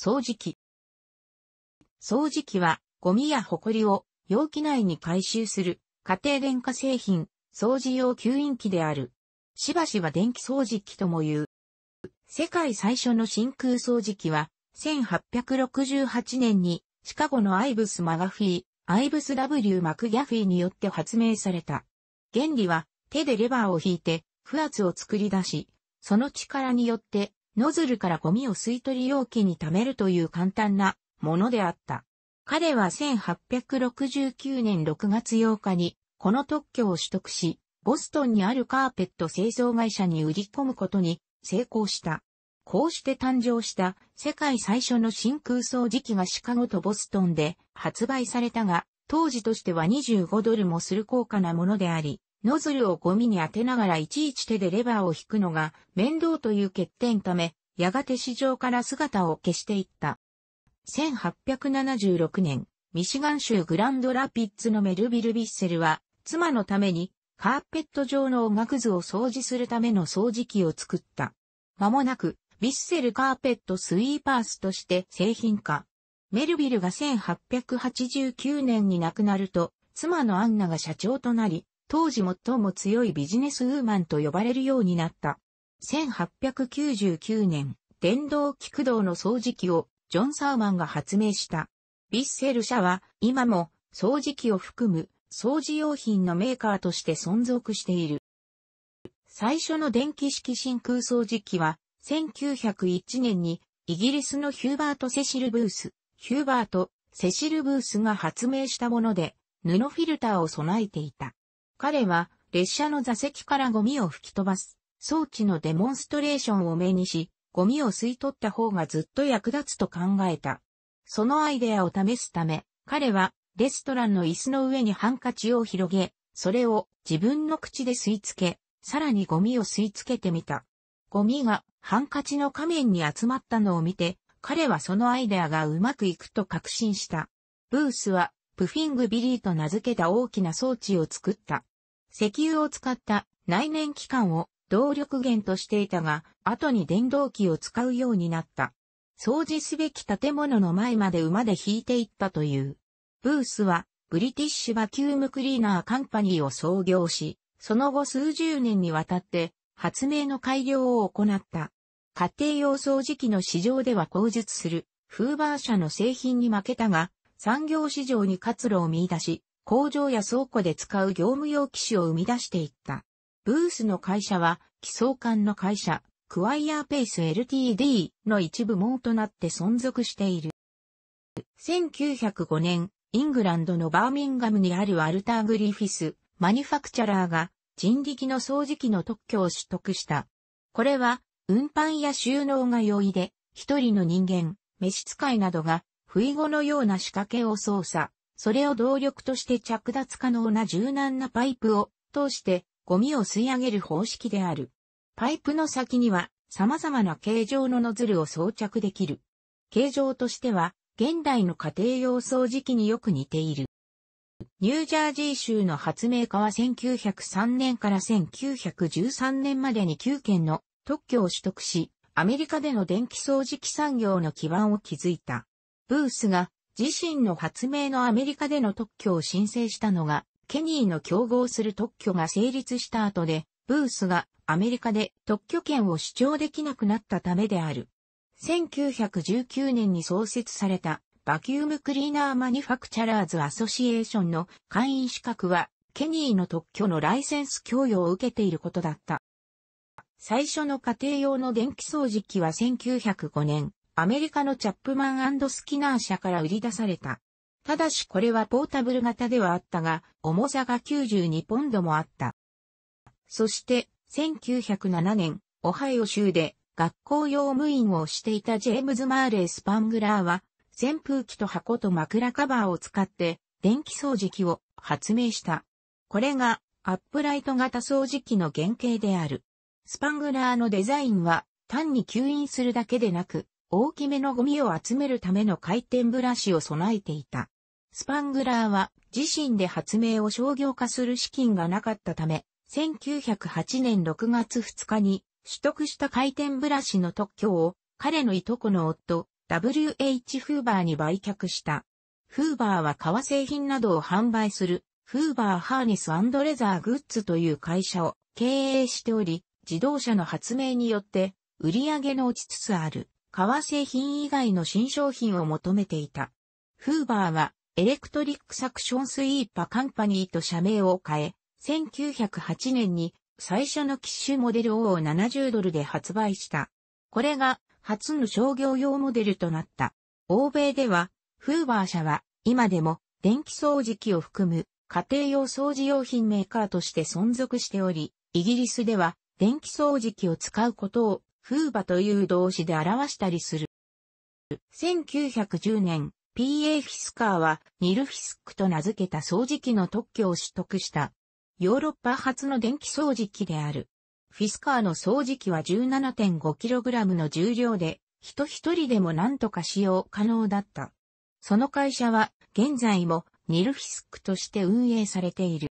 掃除機。掃除機は、ゴミやホコリを容器内に回収する家庭電化製品、掃除用吸引機である。しばしば電気掃除機とも言う。世界最初の真空掃除機は、1868年にシカゴのアイブス・マガフィー、アイブス W・ マクギャフィーによって発明された。原理は手でレバーを引いて、不圧を作り出し、その力によってノズルからゴミを吸い取り容器に貯めるという簡単なものであった。彼は1869年6月8日にこの特許を取得し、ボストンにあるカーペット製造会社に売り込むことに成功した。こうして誕生した世界最初の真空掃除機がシカゴとボストンで発売されたが、当時としては25ドルもする高価なものであり、ノズルをゴミに当てながらいちいち手でレバーを引くのが面倒という欠点ため、やがて市場から姿を消していった。1876年、ミシガン州グランドラピッツのメルビル・ビッセルは、妻のためにカーペット状のおがくずを掃除するための掃除機を作った。間もなく、ビッセルカーペットスイーパースとして製品化。メルビルが1889年に亡くなると、妻のアンナが社長となり、当時最も強いビジネスウーマンと呼ばれるようになった。1899年、電動キ駆動の掃除機をジョン・サーマンが発明した。ビッセル社は今も掃除機を含む掃除用品のメーカーとして存続している。最初の電気式真空掃除機は1901年にイギリスのヒューバート・セシル・ブース、ヒューバート・セシル・ブースが発明したもので布フィルターを備えていた。彼は列車の座席からゴミを吹き飛ばす装置のデモンストレーションを目にし、ゴミを吸い取った方がずっと役立つと考えた。そのアイデアを試すため、彼はレストランの椅子の上にハンカチを広げ、それを自分の口で吸い付け、さらにゴミを吸い付けてみた。ゴミがハンカチの仮面に集まったのを見て、彼はそのアイデアがうまくいくと確信した。ブースはプフィングビリーと名付けた大きな装置を作った。石油を使った内燃機関を動力源としていたが、後に電動機を使うようになった。掃除すべき建物の前まで馬で引いていったという。ブースは、ブリティッシュバキュームクリーナーカンパニーを創業し、その後数十年にわたって発明の改良を行った。家庭用掃除機の市場では口述する、フーバー社の製品に負けたが、産業市場に活路を見出し、工場や倉庫で使う業務用機種を生み出していった。ブースの会社は、基礎管の会社、クワイヤーペース LTD の一部門となって存続している。1905年、イングランドのバーミンガムにあるアルターグリフィス、マニファクチャラーが人力の掃除機の特許を取得した。これは、運搬や収納が容易で、一人の人間、召使いなどが不意後のような仕掛けを操作、それを動力として着脱可能な柔軟なパイプを通してゴミを吸い上げる方式である。パイプの先には様々な形状のノズルを装着できる。形状としては現代の家庭用掃除機によく似ている。ニュージャージー州の発明家は1903年から1913年までに9件の特許を取得し、アメリカでの電気掃除機産業の基盤を築いた。ブースが自身の発明のアメリカでの特許を申請したのが、ケニーの競合する特許が成立した後で、ブースがアメリカで特許権を主張できなくなったためである。1919年に創設されたバキュームクリーナーマニファクチャラーズアソシエーションの会員資格は、ケニーの特許のライセンス供与を受けていることだった。最初の家庭用の電気掃除機は1905年、アメリカのチャップマンスキナー社から売り出された。ただしこれはポータブル型ではあったが、重さが92ポンドもあった。そして、1907年、オハイオ州で学校用務員をしていたジェームズ・マーレー・スパングラーは、扇風機と箱と枕カバーを使って、電気掃除機を発明した。これが、アップライト型掃除機の原型である。スパングラーのデザインは、単に吸引するだけでなく、大きめのゴミを集めるための回転ブラシを備えていた。スパングラーは自身で発明を商業化する資金がなかったため、1908年6月2日に取得した回転ブラシの特許を彼のいとこの夫、W.H. フーバーに売却した。フーバーは革製品などを販売するフーバーハーネスレザーグッズという会社を経営しており、自動車の発明によって売り上げの落ちつつある革製品以外の新商品を求めていた。フーバーは、エレクトリックサクションスイーパーカンパニーと社名を変え、1908年に最初の機種モデル O を70ドルで発売した。これが初の商業用モデルとなった。欧米では、フーバー社は今でも電気掃除機を含む家庭用掃除用品メーカーとして存続しており、イギリスでは電気掃除機を使うことを風馬という動詞で表したりする。1910年、PA フィスカーはニルフィスクと名付けた掃除機の特許を取得した。ヨーロッパ初の電気掃除機である。フィスカーの掃除機は 17.5kg の重量で、人一人でも何とか使用可能だった。その会社は現在もニルフィスクとして運営されている。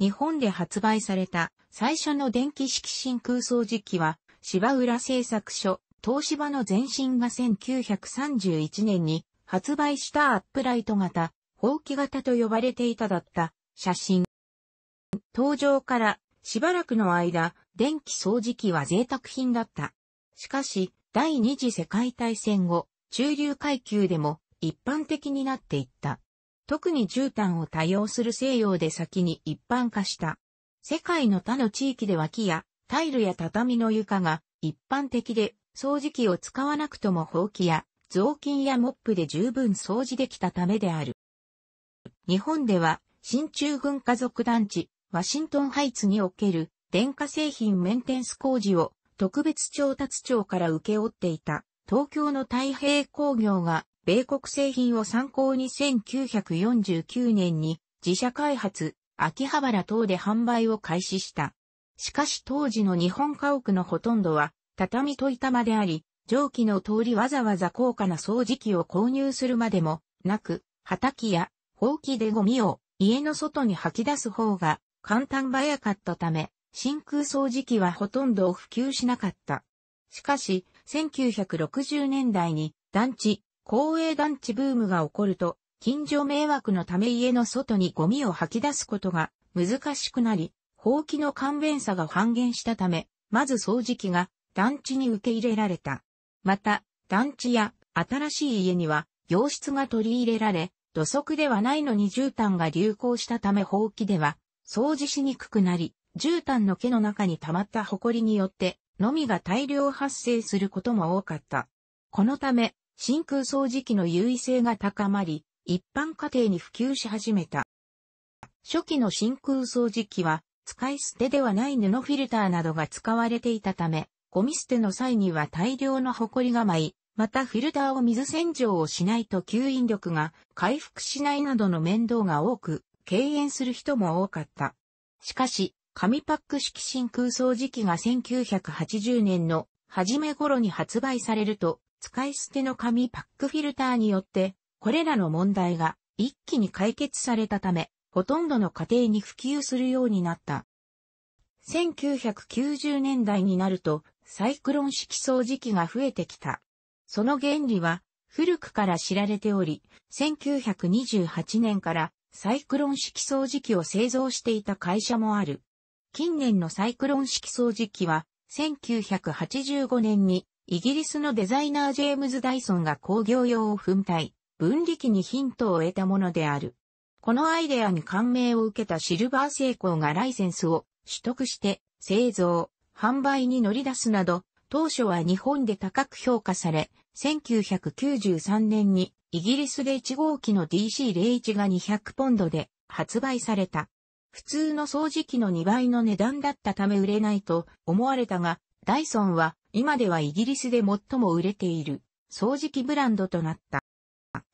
日本で発売された最初の電気式真空掃除機は芝浦製作所、東芝の前身が1931年に発売したアップライト型、放棄型と呼ばれていただった写真。登場からしばらくの間、電気掃除機は贅沢品だった。しかし、第二次世界大戦後、中流階級でも一般的になっていった。特に絨毯を多用する西洋で先に一般化した。世界の他の地域では木やタイルや畳の床が一般的で掃除機を使わなくともほうきや雑巾やモップで十分掃除できたためである。日本では新中軍家族団地ワシントンハイツにおける電化製品メンテンス工事を特別調達庁から請け負っていた東京の太平工業が米国製品を参考に1949年に自社開発、秋葉原等で販売を開始した。しかし当時の日本家屋のほとんどは畳と板間であり、蒸気の通りわざわざ高価な掃除機を購入するまでもなく、畑やほうきでゴミを家の外に吐き出す方が簡単早かったため、真空掃除機はほとんど普及しなかった。しかし、1960年代に団地、公営団地ブームが起こると、近所迷惑のため家の外にゴミを吐き出すことが難しくなり、ほうきの勘弁さが半減したため、まず掃除機が団地に受け入れられた。また、団地や新しい家には洋室が取り入れられ、土足ではないのに絨毯が流行したためほうきでは掃除しにくくなり、絨毯の毛の中に溜まった埃によってのみが大量発生することも多かった。このため、真空掃除機の優位性が高まり、一般家庭に普及し始めた。初期の真空掃除機は使い捨てではない布フィルターなどが使われていたため、ゴミ捨ての際には大量の埃が舞い、またフィルターを水洗浄をしないと吸引力が回復しないなどの面倒が多く、敬遠する人も多かった。しかし、紙パック式真空掃除機が1980年の初め頃に発売されると、使い捨ての紙パックフィルターによって、これらの問題が一気に解決されたため、ほとんどの家庭に普及するようになった。1990年代になると、サイクロン式掃除機が増えてきた。その原理は、古くから知られており、1928年からサイクロン式掃除機を製造していた会社もある。近年のサイクロン式掃除機は、1985年にイギリスのデザイナージェームズ・ダイソンが工業用を粉体、分離機にヒントを得たものである。このアイデアに感銘を受けたシルバー製鋼がライセンスを取得して製造、販売に乗り出すなど、当初は日本で高く評価され、1993年にイギリスで1号機の DC01 が200ポンドで発売された。普通の掃除機の2倍の値段だったため売れないと思われたが、ダイソンは今ではイギリスで最も売れている掃除機ブランドとなった。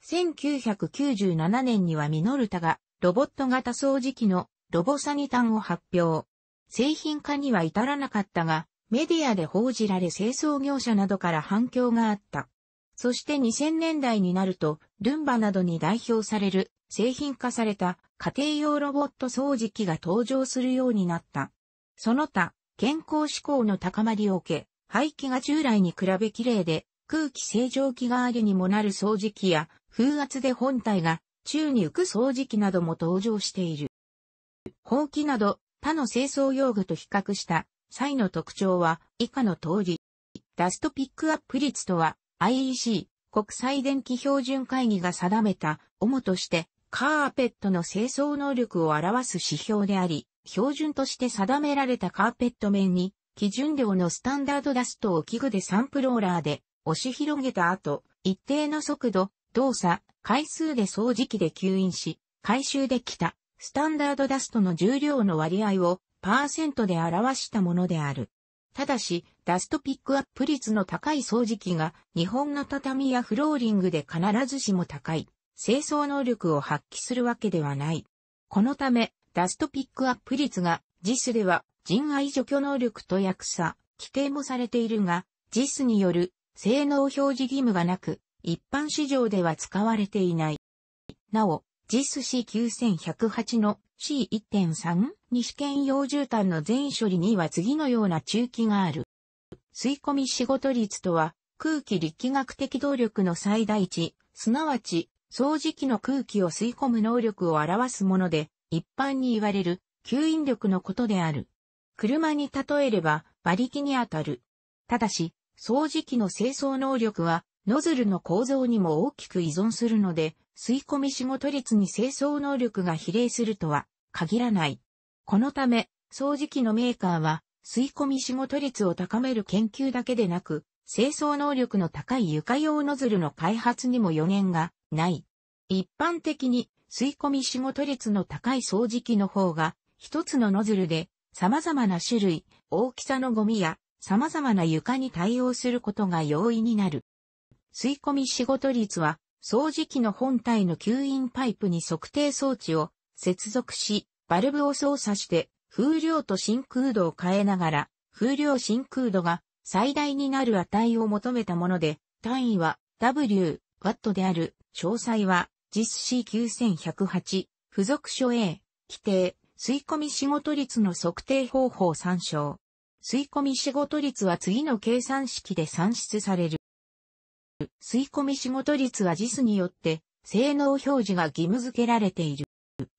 1997年にはミノルタがロボット型掃除機のロボサニタンを発表。製品化には至らなかったが、メディアで報じられ清掃業者などから反響があった。そして2000年代になると、ルンバなどに代表される製品化された家庭用ロボット掃除機が登場するようになった。その他、健康志向の高まりを受け、排気が従来に比べ綺麗で空気清浄機代わりにもなる掃除機や、風圧で本体が宙に浮く掃除機なども登場している。ほうきなど他の清掃用具と比較した際の特徴は以下の通り。ダストピックアップ率とは IEC 国際電気標準会議が定めた主としてカーペットの清掃能力を表す指標であり、標準として定められたカーペット面に基準量のスタンダードダストを器具でサンプローラーで押し広げた後、一定の速度、動作、回数で掃除機で吸引し、回収できた、スタンダードダストの重量の割合を、パーセントで表したものである。ただし、ダストピックアップ率の高い掃除機が、日本の畳やフローリングで必ずしも高い、清掃能力を発揮するわけではない。このため、ダストピックアップ率が、JIS では、人愛除去能力と訳さ、規定もされているが、JIS による性能表示義務がなく、一般市場では使われていない。なお、JIS C9108 の C1.3 に試験用絨毯の全処理には次のような中期がある。吸い込み仕事率とは、空気力学的動力の最大値、すなわち、掃除機の空気を吸い込む能力を表すもので、一般に言われる吸引力のことである。車に例えれば馬力にあたる。ただし、掃除機の清掃能力は、ノズルの構造にも大きく依存するので、吸い込み仕事率に清掃能力が比例するとは限らない。このため、掃除機のメーカーは、吸い込み仕事率を高める研究だけでなく、清掃能力の高い床用ノズルの開発にも予言がない。一般的に吸い込み仕事率の高い掃除機の方が、一つのノズルで様々な種類、大きさのゴミや様々な床に対応することが容易になる。吸い込み仕事率は、掃除機の本体の吸引パイプに測定装置を接続し、バルブを操作して風量と真空度を変えながら、風量真空度が最大になる値を求めたもので、単位は W、ワットである、詳細は JISC9108、付属書 A、規定、吸い込み仕事率の測定方法参照。吸い込み仕事率は次の計算式で算出される。吸い込み仕事率は JIS によって性能表示が義務付けられている。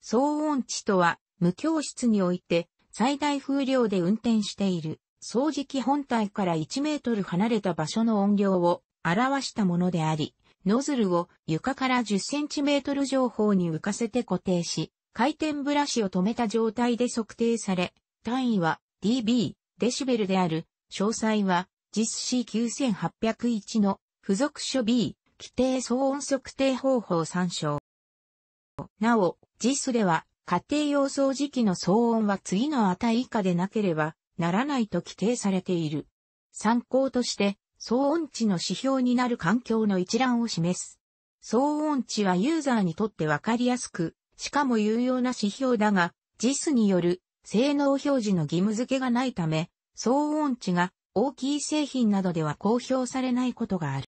騒音値とは無教室において最大風量で運転している掃除機本体から1メートル離れた場所の音量を表したものであり、ノズルを床から10センチメートル上方に浮かせて固定し、回転ブラシを止めた状態で測定され、単位は dB、デシベルである、詳細は、JIS C9801 の付属書 B、規定騒音測定方法参照。なお、JIS では、家庭用掃除機の騒音は次の値以下でなければならないと規定されている。参考として、騒音値の指標になる環境の一覧を示す。騒音値はユーザーにとってわかりやすく、しかも有用な指標だが、JIS による性能表示の義務付けがないため、騒音値が大きい製品などでは公表されないことがある。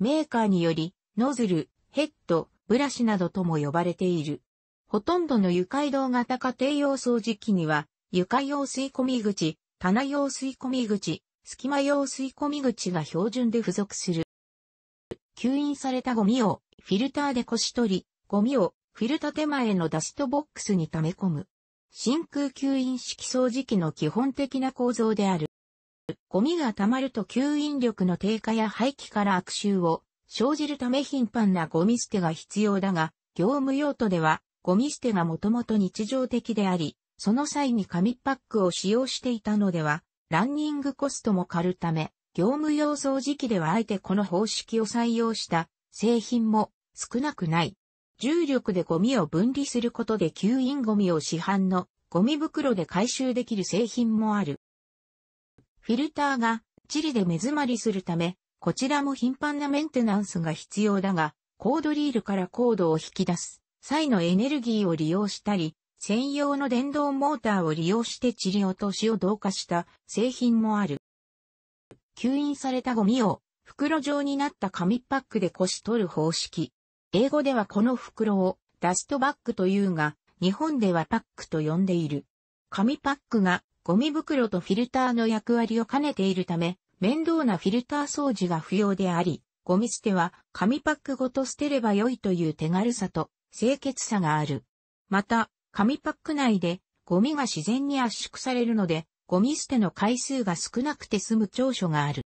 メーカーにより、ノズル、ヘッド、ブラシなどとも呼ばれている。ほとんどの床移動型家庭用掃除機には、床用吸い込み口、棚用吸い込み口、隙間用吸い込み口が標準で付属する。吸引されたゴミをフィルターでこし取り、ゴミをフィルタ手前のダストボックスに溜め込む。真空吸引式掃除機の基本的な構造である。ゴミが溜まると吸引力の低下や排気から悪臭を生じるため頻繁なゴミ捨てが必要だが、業務用途ではゴミ捨てがもともと日常的であり、その際に紙パックを使用していたのでは、ランニングコストも軽るため、業務用掃除機ではあえてこの方式を採用した製品も少なくない。重力でゴミを分離することで吸引ゴミを市販のゴミ袋で回収できる製品もある。フィルターがチリで目詰まりするため、こちらも頻繁なメンテナンスが必要だが、コードリールからコードを引き出す際のエネルギーを利用したり、専用の電動モーターを利用してチリ落としを同化した製品もある。吸引されたゴミを袋状になった紙パックでこし取る方式。英語ではこの袋をダストバッグというが、日本ではパックと呼んでいる。紙パックがゴミ袋とフィルターの役割を兼ねているため、面倒なフィルター掃除が不要であり、ゴミ捨ては紙パックごと捨てれば良いという手軽さと清潔さがある。また、紙パック内でゴミが自然に圧縮されるので、ゴミ捨ての回数が少なくて済む長所がある。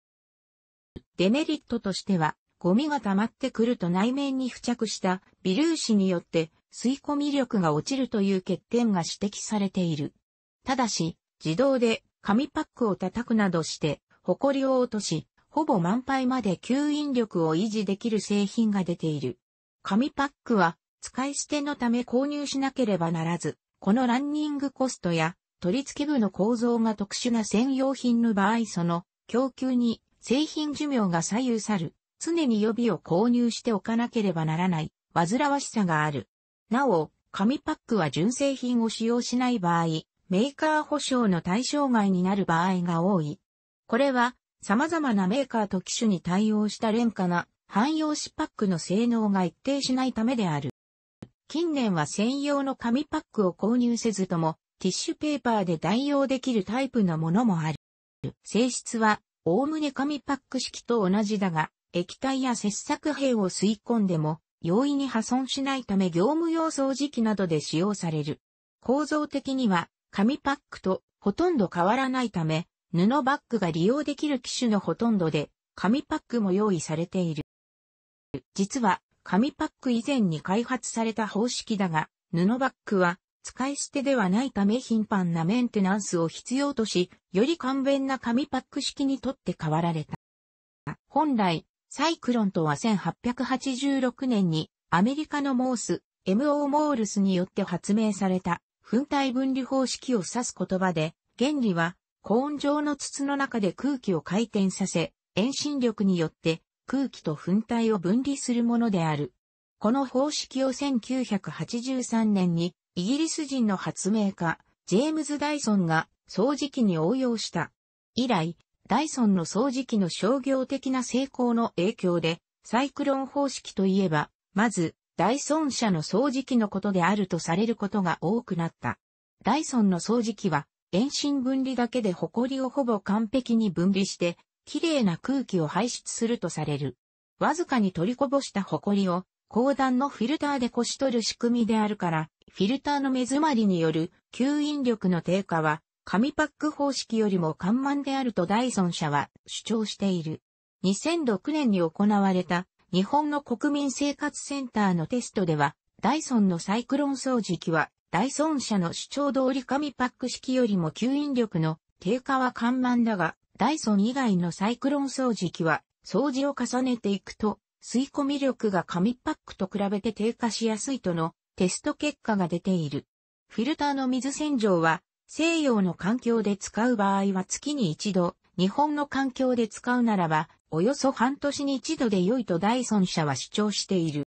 デメリットとしては、ゴミが溜まってくると内面に付着した微粒子によって吸い込み力が落ちるという欠点が指摘されている。ただし、自動で紙パックを叩くなどして、ホコリを落とし、ほぼ満杯まで吸引力を維持できる製品が出ている。紙パックは使い捨てのため購入しなければならず、このランニングコストや取り付け部の構造が特殊な専用品の場合その供給に製品寿命が左右さる常に予備を購入しておかなければならない、煩わしさがある。なお、紙パックは純正品を使用しない場合、メーカー保証の対象外になる場合が多い。これは、様々なメーカーと機種に対応した廉価な汎用紙パックの性能が一定しないためである。近年は専用の紙パックを購入せずとも、ティッシュペーパーで代用できるタイプのものもある。性質は、おおむね紙パック式と同じだが、液体や切削兵を吸い込んでも、容易に破損しないため業務用掃除機などで使用される。構造的には、紙パックとほとんど変わらないため、布バッグが利用できる機種のほとんどで、紙パックも用意されている。実は、紙パック以前に開発された方式だが、布バッグは使い捨てではないため頻繁なメンテナンスを必要とし、より簡便な紙パック式にとって変わられた。本来、サイクロンとは1886年にアメリカのモース、M.O. モールスによって発明された粉体分離方式を指す言葉で、原理は高温状の筒の中で空気を回転させ、遠心力によって空気と粉体を分離するものである。この方式を1983年にイギリス人の発明家、ジェームズ・ダイソンが掃除機に応用した。以来、ダイソンの掃除機の商業的な成功の影響で、サイクロン方式といえば、まず、ダイソン社の掃除機のことであるとされることが多くなった。ダイソンの掃除機は、遠心分離だけで埃をほぼ完璧に分離して、綺麗な空気を排出するとされる。わずかに取りこぼした埃を、高段のフィルターでこし取る仕組みであるから、フィルターの目詰まりによる吸引力の低下は、紙パック方式よりも緩慢であるとダイソン社は主張している。2006年に行われた日本の国民生活センターのテストでは、ダイソンのサイクロン掃除機は、ダイソン社の主張通り紙パック式よりも吸引力の低下は緩慢だが、ダイソン以外のサイクロン掃除機は、掃除を重ねていくと、吸い込み力が紙パックと比べて低下しやすいとのテスト結果が出ている。フィルターの水洗浄は西洋の環境で使う場合は月に一度、日本の環境で使うならば、およそ半年に一度で良いとダイソン社は主張している。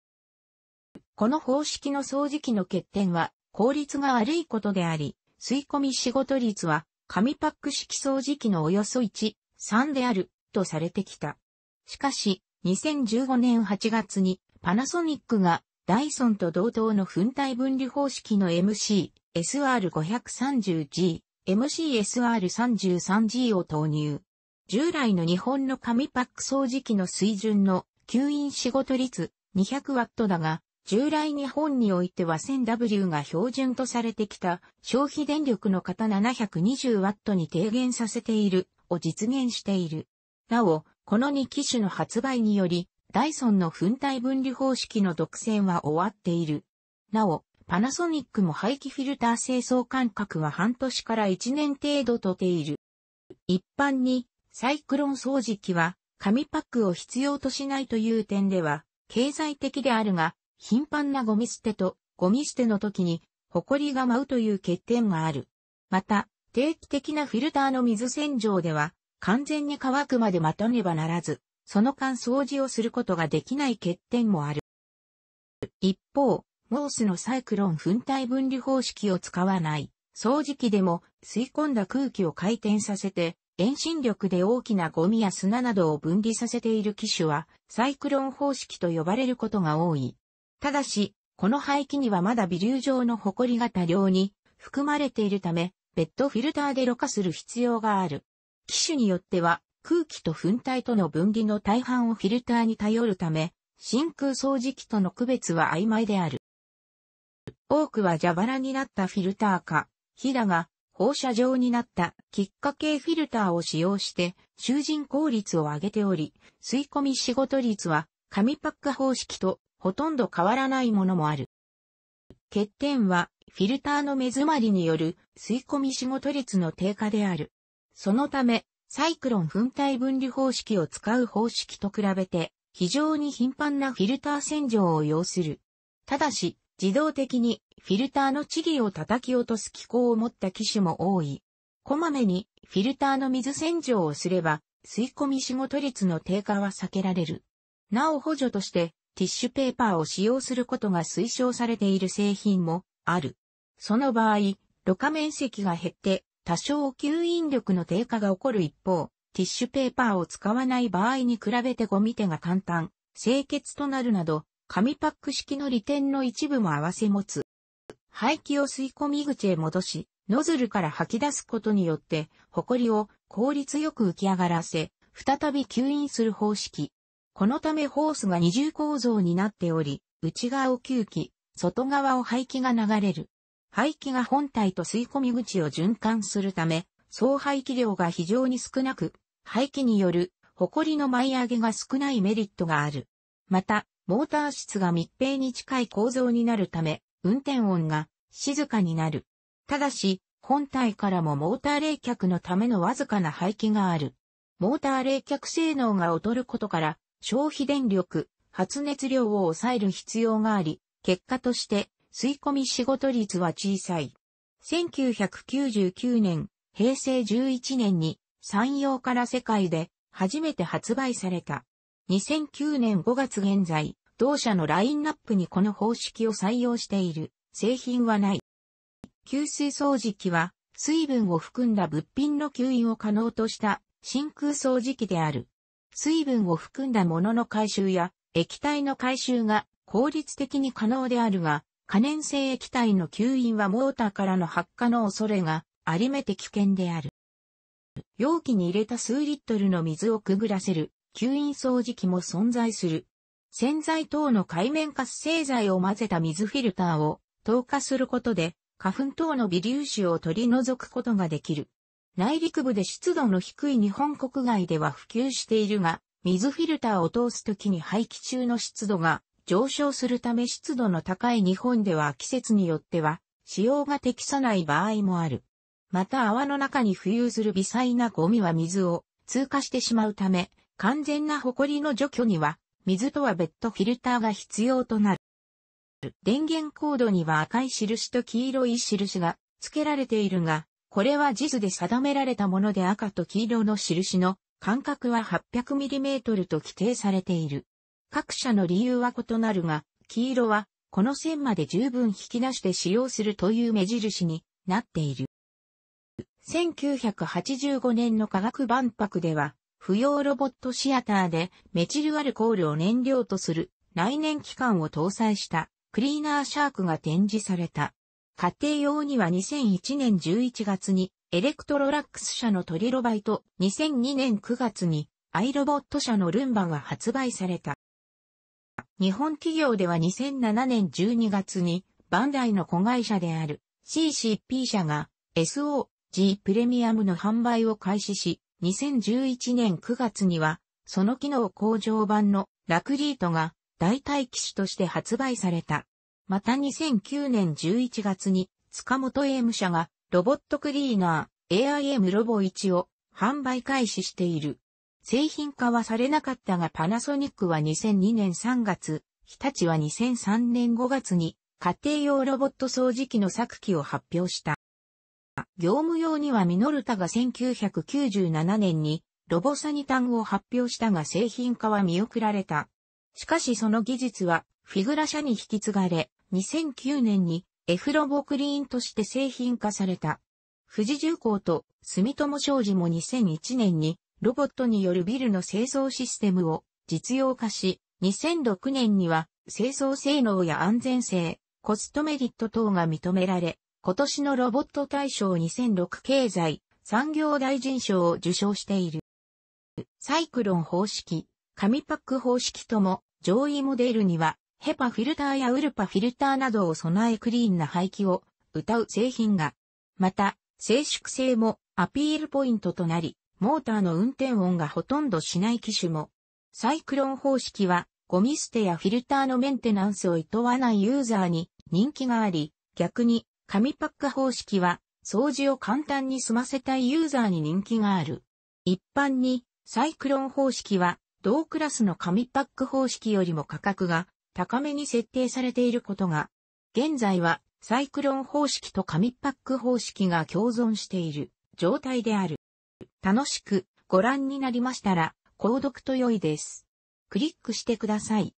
この方式の掃除機の欠点は、効率が悪いことであり、吸い込み仕事率は、紙パック式掃除機のおよそ1、3である、とされてきた。しかし、2015年8月に、パナソニックが、ダイソンと同等の粉体分離方式の MC、SR530G、MCSR33G を投入。従来の日本の紙パック掃除機の水準の吸引仕事率 200W だが、従来日本においては 1000W が標準とされてきた消費電力の型 720W に低減させているを実現している。なお、この2機種の発売により、ダイソンの粉体分離方式の独占は終わっている。なお、パナソニックも排気フィルター清掃間隔は半年から1年程度とている。一般に、サイクロン掃除機は、紙パックを必要としないという点では、経済的であるが、頻繁なゴミ捨てと、ゴミ捨ての時に、埃が舞うという欠点がある。また、定期的なフィルターの水洗浄では、完全に乾くまで待たねばならず、その間掃除をすることができない欠点もある。一方、モースのサイクロン粉体分離方式を使わない、掃除機でも吸い込んだ空気を回転させて、遠心力で大きなゴミや砂などを分離させている機種は、サイクロン方式と呼ばれることが多い。ただし、この排気にはまだ微粒状のホコリが多量に含まれているため、ッドフィルターでろ過する必要がある。機種によっては、空気と粉体との分離の大半をフィルターに頼るため、真空掃除機との区別は曖昧である。多くは蛇腹になったフィルターか、ひだが放射状になったきっかけフィルターを使用して集塵効率を上げており、吸い込み仕事率は紙パック方式とほとんど変わらないものもある。欠点はフィルターの目詰まりによる吸い込み仕事率の低下である。そのため、サイクロン粉体分離方式を使う方式と比べて、非常に頻繁なフィルター洗浄を要する。ただし、自動的にフィルターの地ギを叩き落とす機構を持った機種も多い。こまめにフィルターの水洗浄をすれば吸い込み仕事率の低下は避けられる。なお補助としてティッシュペーパーを使用することが推奨されている製品もある。その場合、露過面積が減って多少吸引力の低下が起こる一方、ティッシュペーパーを使わない場合に比べてゴミ手が簡単、清潔となるなど、紙パック式の利点の一部も合わせ持つ。排気を吸い込み口へ戻し、ノズルから吐き出すことによって、埃を効率よく浮き上がらせ、再び吸引する方式。このためホースが二重構造になっており、内側を吸気、外側を排気が流れる。排気が本体と吸い込み口を循環するため、総排気量が非常に少なく、排気による埃の舞い上げが少ないメリットがある。また、モーター室が密閉に近い構造になるため、運転音が静かになる。ただし、本体からもモーター冷却のためのわずかな排気がある。モーター冷却性能が劣ることから、消費電力、発熱量を抑える必要があり、結果として吸い込み仕事率は小さい。1999年、平成11年に山陽から世界で初めて発売された。2009年5月現在、同社のラインナップにこの方式を採用している製品はない。吸水掃除機は水分を含んだ物品の吸引を可能とした真空掃除機である。水分を含んだものの回収や液体の回収が効率的に可能であるが、可燃性液体の吸引はモーターからの発火の恐れがありめて危険である。容器に入れた数リットルの水をくぐらせる吸引掃除機も存在する。洗剤等の海面活性剤を混ぜた水フィルターを透過することで、花粉等の微粒子を取り除くことができる。内陸部で湿度の低い日本国外では普及しているが、水フィルターを通すときに排気中の湿度が上昇するため湿度の高い日本では季節によっては使用が適さない場合もある。また泡の中に浮遊する微細なゴミは水を通過してしまうため、完全な埃の除去には、水とは別途フィルターが必要となる。電源コードには赤い印と黄色い印が付けられているが、これは地図で定められたもので赤と黄色の印の間隔は 800mm と規定されている。各社の理由は異なるが、黄色はこの線まで十分引き出して使用するという目印になっている。1985年の科学万博では、不要ロボットシアターでメチルアルコールを燃料とする内燃機関を搭載したクリーナーシャークが展示された。家庭用には2001年11月にエレクトロラックス社のトリロバイと2002年9月にアイロボット社のルンバが発売された。日本企業では2007年12月にバンダイの子会社である CCP 社が SOG プレミアムの販売を開始し、2011年9月には、その機能向上版のラクリートが代替機種として発売された。また2009年11月に、塚本エ m ム社がロボットクリーナー AIM ロボ1を販売開始している。製品化はされなかったがパナソニックは2002年3月、日立は2003年5月に家庭用ロボット掃除機の作機を発表した。業務用にはミノルタが1997年にロボサニタンを発表したが製品化は見送られた。しかしその技術はフィグラ社に引き継がれ、2009年に F ロボクリーンとして製品化された。富士重工と住友商事も2001年にロボットによるビルの清掃システムを実用化し、2006年には清掃性能や安全性、コストメリット等が認められ、今年のロボット大賞2006経済産業大臣賞を受賞している。サイクロン方式、紙パック方式とも上位モデルにはヘパフィルターやウルパフィルターなどを備えクリーンな排気を歌う製品が、また、静粛性もアピールポイントとなり、モーターの運転音がほとんどしない機種も、サイクロン方式は、ゴミ捨てやフィルターのメンテナンスを厭わないユーザーに人気があり、逆に紙パック方式は、掃除を簡単に済ませたいユーザーに人気がある。一般に、サイクロン方式は、同クラスの紙パック方式よりも価格が高めに設定されていることが、現在はサイクロン方式と紙パック方式が共存している状態である。楽しくご覧になりましたら、購読と良いです。クリックしてください。